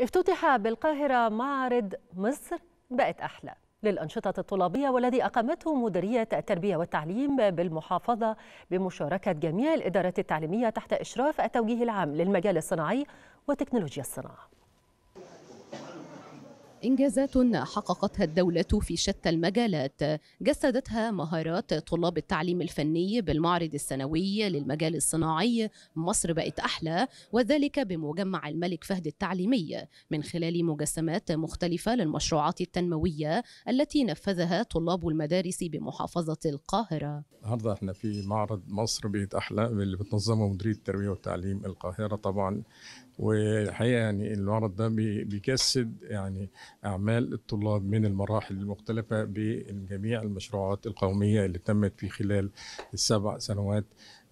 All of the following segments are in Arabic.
افتتح بالقاهرة معرض مصر بقت أحلى للأنشطة الطلابية والذي أقامته مديرية التربية والتعليم بالمحافظة بمشاركة جميع الإدارات التعليمية تحت إشراف التوجيه العام للمجال الصناعي وتكنولوجيا الصناعة إنجازات حققتها الدولة في شتى المجالات جسدتها مهارات طلاب التعليم الفني بالمعرض السنوي للمجال الصناعي مصر بقت أحلى وذلك بمجمع الملك فهد التعليمي من خلال مجسمات مختلفة للمشروعات التنموية التي نفذها طلاب المدارس بمحافظة القاهرة النهاردة احنا في معرض مصر بقت أحلى اللي بتنظمه مديرية التربية والتعليم القاهرة طبعا والحقيقة يعني المعرض ده بيجسد يعني أعمال الطلاب من المراحل المختلفة بجميع المشروعات القومية اللي تمت في خلال السبع سنوات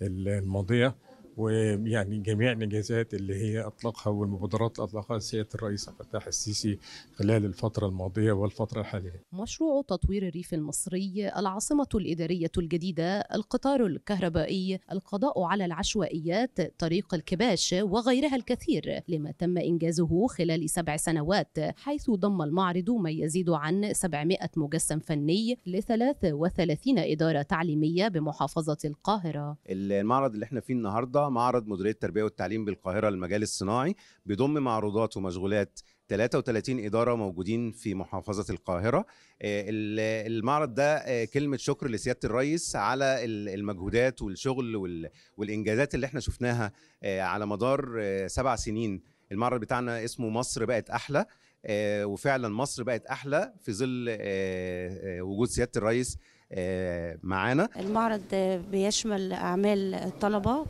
الماضية ويعني جميع الانجازات اللي هي اطلقها والمبادرات اللي اطلقها سياده الرئيس عبد الفتاح السيسي خلال الفتره الماضيه والفتره الحاليه. مشروع تطوير الريف المصري، العاصمه الاداريه الجديده، القطار الكهربائي، القضاء على العشوائيات، طريق الكباش وغيرها الكثير لما تم انجازه خلال سبع سنوات حيث ضم المعرض ما يزيد عن 700 مجسم فني ل 33 اداره تعليميه بمحافظه القاهره. المعرض اللي احنا فيه النهارده النهارده معرض مديريه التربيه والتعليم بالقاهره للمجال الصناعي بيضم معروضات ومشغولات 33 إدارة موجودين في محافظة القاهرة آه، المعرض ده آه، كلمة شكر لسيادة الرئيس على المجهودات والشغل والإنجازات اللي احنا شفناها آه، على مدار سبع سنين المعرض بتاعنا اسمه مصر بقت أحلى وفعلا مصر بقت أحلى في ظل وجود سيادة الرئيس معانا المعرض بيشمل أعمال الطلبة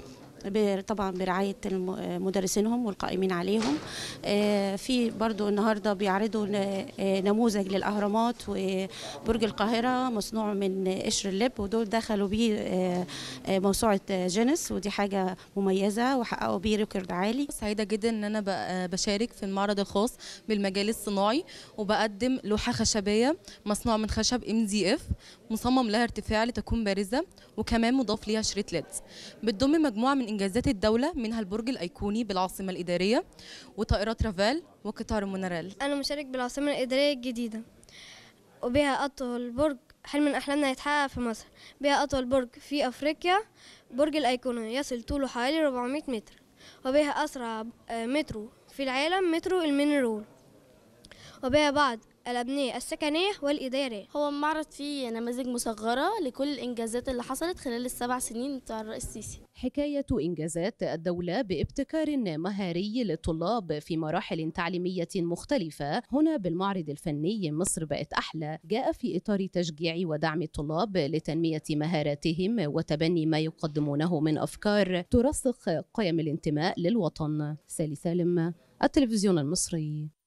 طبعا برعايه مدرسينهم والقائمين عليهم آه، في برضو النهارده بيعرضوا آه، نموذج للاهرامات وبرج القاهره مصنوع من قشر اللب ودول دخلوا بيه آه، موسوعه جينيس ودي حاجه مميزه وحققوا بيه ريكورد عالي سعيده جدا ان انا بشارك في المعرض الخاص بالمجال الصناعي وبقدم لوحه خشبيه مصنوعه من خشب ام دي اف مصمم لها ارتفاع لتكون بارزه وكمان مضاف ليها شريط ليدز بتضم مجموعه من إنجازات الدولة منها البرج الأيقوني بالعاصمة الإدارية وطائرات رافال وقطار المونريل أنا مشارك بالعاصمة الإدارية الجديدة وبها أطول برج حلم من أحلامنا يتحقق في مصر بها أطول برج في أفريقيا برج الأيقونة يصل طوله حوالي 400 متر وبها أسرع آه، مترو في العالم مترو المينرول وبها بعض الأبنية السكنية والإدارية هو المعرض فيه نماذج مصغرة لكل الإنجازات اللي حصلت خلال السبع سنين بتاع الرئيس السيسي حكاية إنجازات الدولة بابتكار مهاري للطلاب في مراحل تعليمية مختلفة هنا بالمعرض الفني مصر بقت أحلى جاء في إطار تشجيع ودعم الطلاب لتنمية مهاراتهم وتبني ما يقدمونه من أفكار ترسخ قيم الانتماء للوطن سالي سالم التلفزيون المصري